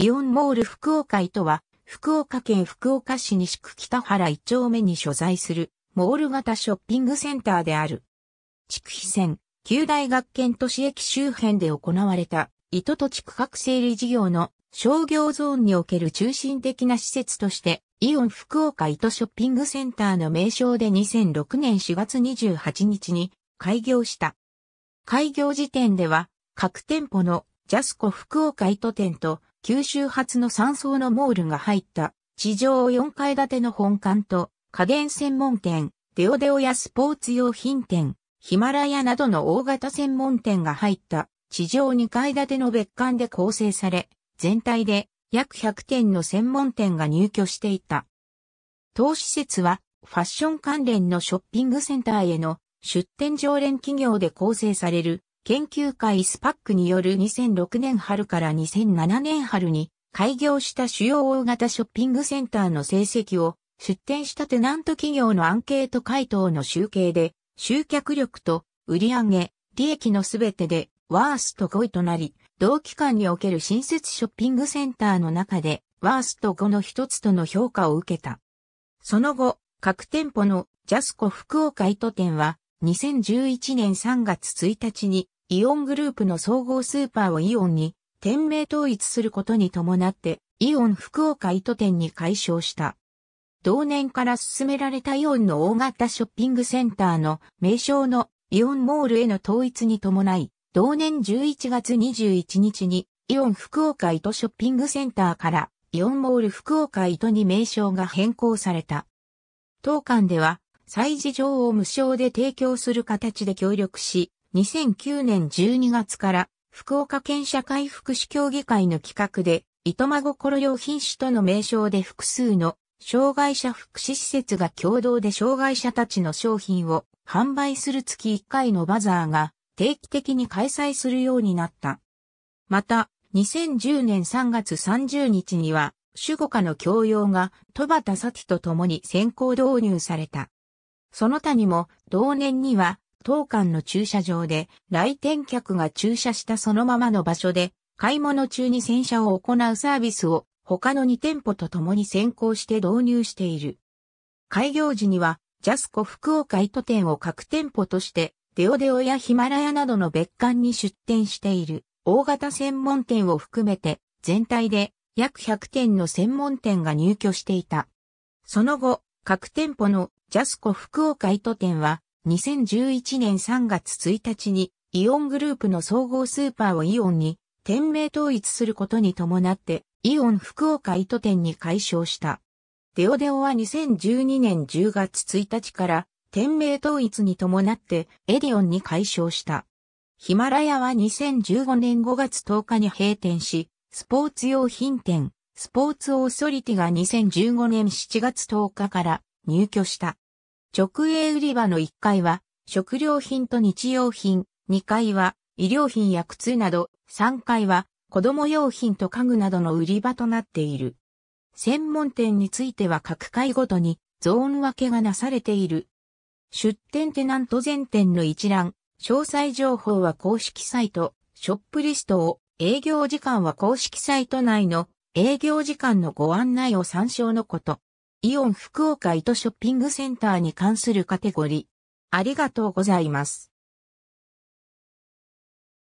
イオンモール福岡井とは、福岡県福岡市西区北原一丁目に所在する、モール型ショッピングセンターである。筑肥線、旧大学圏都市駅周辺で行われた、糸と地区各整理事業の商業ゾーンにおける中心的な施設として、イオン福岡糸ショッピングセンターの名称で2006年4月28日に開業した。開業時点では、各店舗のジャスコ福岡糸店と九州発の3層のモールが入った地上4階建ての本館と家電専門店、デオデオやスポーツ用品店、ヒマラヤなどの大型専門店が入った地上2階建ての別館で構成され、全体で約100店の専門店が入居していた。当施設はファッション関連のショッピングセンターへの出店常連企業で構成される研究会スパックによる2006年春から2007年春に開業した主要大型ショッピングセンターの成績を出展したテナント企業のアンケート回答の集計で集客力と売上、利益のすべてでワースト5位となり、同期間における新設ショッピングセンターの中でワースト5の一つとの評価を受けた。その後、各店舗のジャスコ福岡糸店は2011年3月1日にイオングループの総合スーパーをイオンに店名統一することに伴ってイオン福岡糸店に解消した。同年から進められたイオンの大型ショッピングセンターの名称のイオンモールへの統一に伴い、同年11月21日にイオン福岡糸ショッピングセンターからイオンモール福岡糸に名称が変更された。当館では、催事場を無償で提供する形で協力し、2009年12月から福岡県社会福祉協議会の企画で、糸まごころ用品種との名称で複数の障害者福祉施設が共同で障害者たちの商品を販売する月1回のバザーが定期的に開催するようになった。また、2010年3月30日には、守護家の教養が戸端咲と共に先行導入された。その他にも、同年には、当館の駐車場で来店客が駐車したそのままの場所で買い物中に洗車を行うサービスを他の2店舗と共に先行して導入している。開業時にはジャスコ福岡糸店を各店舗としてデオデオやヒマラヤなどの別館に出店している大型専門店を含めて全体で約100店の専門店が入居していた。その後、各店舗のジャスコ福岡糸店は2011年3月1日にイオングループの総合スーパーをイオンに店名統一することに伴ってイオン福岡糸店に解消した。デオデオは2012年10月1日から店名統一に伴ってエディオンに解消した。ヒマラヤは2015年5月10日に閉店し、スポーツ用品店、スポーツオーソリティが2015年7月10日から入居した。直営売り場の1階は、食料品と日用品、2階は、医療品や靴など、3階は、子供用品と家具などの売り場となっている。専門店については各階ごとに、ゾーン分けがなされている。出店テナント全店の一覧、詳細情報は公式サイト、ショップリストを、営業時間は公式サイト内の営業時間のご案内を参照のこと。イオン福岡糸ショッピングセンターに関するカテゴリー。ありがとうございます。